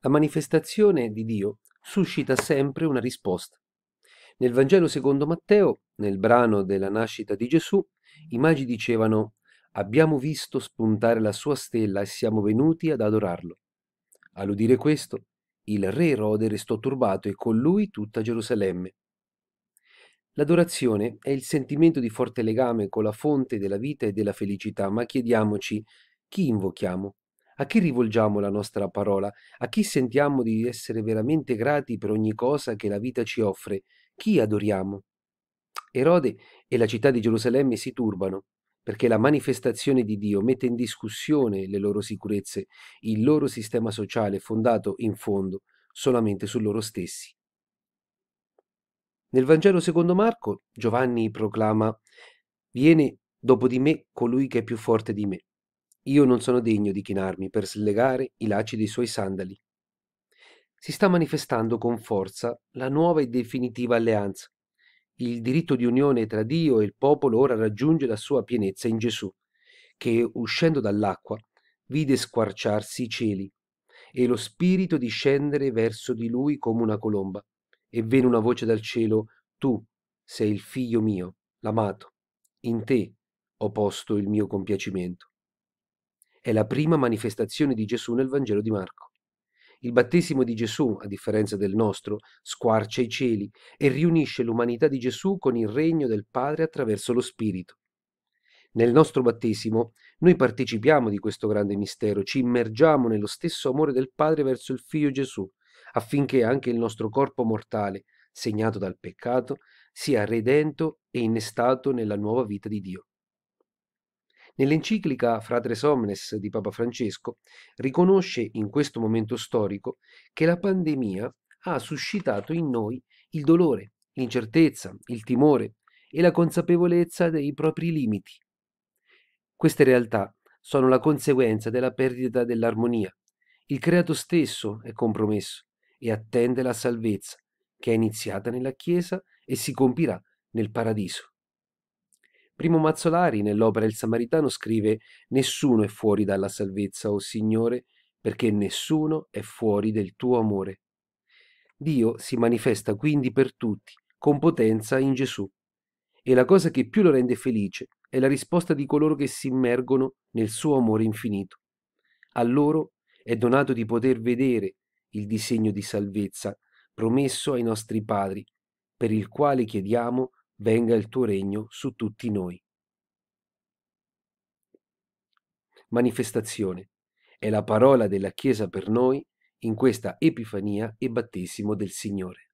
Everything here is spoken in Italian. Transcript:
La manifestazione di Dio suscita sempre una risposta. Nel Vangelo secondo Matteo, nel brano della nascita di Gesù, i magi dicevano Abbiamo visto spuntare la sua stella e siamo venuti ad adorarlo. All'udire questo, il re Erode restò turbato e con lui tutta Gerusalemme. L'adorazione è il sentimento di forte legame con la fonte della vita e della felicità, ma chiediamoci chi invochiamo, a chi rivolgiamo la nostra parola? A chi sentiamo di essere veramente grati per ogni cosa che la vita ci offre? Chi adoriamo? Erode e la città di Gerusalemme si turbano perché la manifestazione di Dio mette in discussione le loro sicurezze, il loro sistema sociale fondato in fondo solamente su loro stessi. Nel Vangelo secondo Marco Giovanni proclama Viene dopo di me colui che è più forte di me. Io non sono degno di chinarmi per slegare i lacci dei suoi sandali. Si sta manifestando con forza la nuova e definitiva alleanza. Il diritto di unione tra Dio e il popolo ora raggiunge la sua pienezza in Gesù, che, uscendo dall'acqua, vide squarciarsi i cieli e lo Spirito discendere verso di lui come una colomba. E venne una voce dal cielo, Tu sei il figlio mio, l'amato, in te ho posto il mio compiacimento è la prima manifestazione di Gesù nel Vangelo di Marco. Il battesimo di Gesù, a differenza del nostro, squarcia i cieli e riunisce l'umanità di Gesù con il regno del Padre attraverso lo Spirito. Nel nostro battesimo noi partecipiamo di questo grande mistero, ci immergiamo nello stesso amore del Padre verso il Figlio Gesù, affinché anche il nostro corpo mortale, segnato dal peccato, sia redento e innestato nella nuova vita di Dio. Nell'enciclica Fratres Omnes di Papa Francesco riconosce in questo momento storico che la pandemia ha suscitato in noi il dolore, l'incertezza, il timore e la consapevolezza dei propri limiti. Queste realtà sono la conseguenza della perdita dell'armonia. Il creato stesso è compromesso e attende la salvezza che è iniziata nella Chiesa e si compirà nel paradiso. Primo Mazzolari nell'opera Il Samaritano scrive Nessuno è fuori dalla salvezza, o oh Signore, perché nessuno è fuori del tuo amore. Dio si manifesta quindi per tutti, con potenza in Gesù. E la cosa che più lo rende felice è la risposta di coloro che si immergono nel suo amore infinito. A loro è donato di poter vedere il disegno di salvezza promesso ai nostri padri, per il quale chiediamo venga il tuo regno su tutti noi. Manifestazione è la parola della Chiesa per noi in questa Epifania e battesimo del Signore.